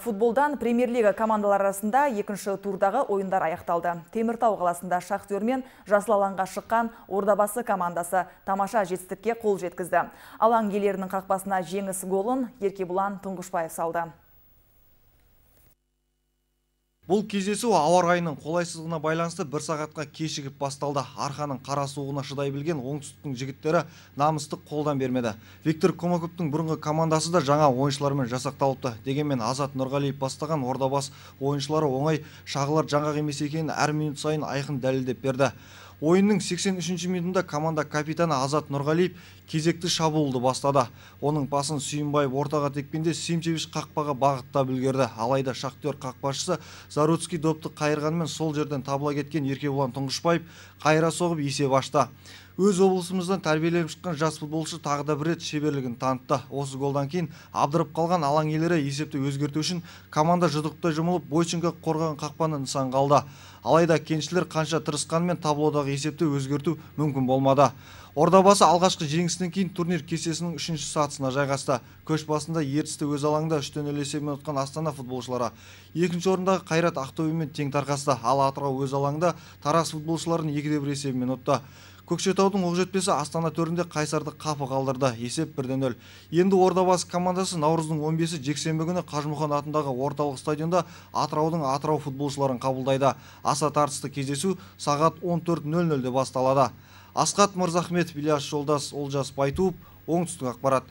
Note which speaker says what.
Speaker 1: Футболдан премьер-лига командалар арасында екінші турдағы ойындар аяқталды. Теміртау қаласында шақтермен шыққан Ордабасы командасы тамаша жетістікке қол жеткізді. Алаң иелерінің қақпасына жеңіс голын Еркебулан Тұңғышбаев салды
Speaker 2: бұл кездесу ауа райының байланысты бір сағатқа кешігіп басталды арқаның қара шыдай білген оңтүстіктің жігіттері намыстық қолдан бермеді виктор комаковтың бұрынғы командасы да жаңа ойыншылармен жасақталыпты дегенмен азат нұрғалиев бастаған ордабас ойыншылары оңай шағылар жаңа емес екенін әр минут сайын айқын дәлелдеп берді ойынның 83-ші минутында команда капитаны Азат Нұрғалиев кезекті шабуылды бастады. Оның пасын Сүйінбаев ортаға текпенде Симчевич қақпаға бағытта үлгерді. Алайда шахтер қақпашысы Заруцки допты қайырғанымен сол жерден табыла кеткен Еркебұлан Тұңғышбаев қайыра соғып есе башта өз облысымыздан тәрбиеленіп шыққан жас футболшы тағы да бір рет шеберлігін танытты осы голдан кейін абдырып қалған алаң иелері есепті өзгерту үшін команда жұдырықтай жұмылып бойченко қорғаған қақпаны нысанға қалды алайда кеншілер қанша тырысқанымен таблодағы есепті өзгерту мүмкін болмады ордабасы алғашқы жеңісінен кейін турнир кестесінің үшінші сатысына жайғасты көш басында ертісті өз алаңында үштен нөл есебімен ұтқан астана футболшылары екінші орындағы қайрат ақтөбемен тең тарқасты ал атырау өз алаңында тараз футболшыларын екі де бір есебімен ұтты көкшетаудың оқжетпесі астана төрінде қайсарды қапы қалдырды есеп бірден нөл енді ордабасы командасы наурыздың 15 бесі жексенбі күні қажымұқан атындағы орталық стадионда атыраудың атырау футболшыларын қабылдайды аса тартысты кездесу сағат 14.00-де басталады асхат мырзахметов ол жолдас олжас байтуов оңтүстік ақпарат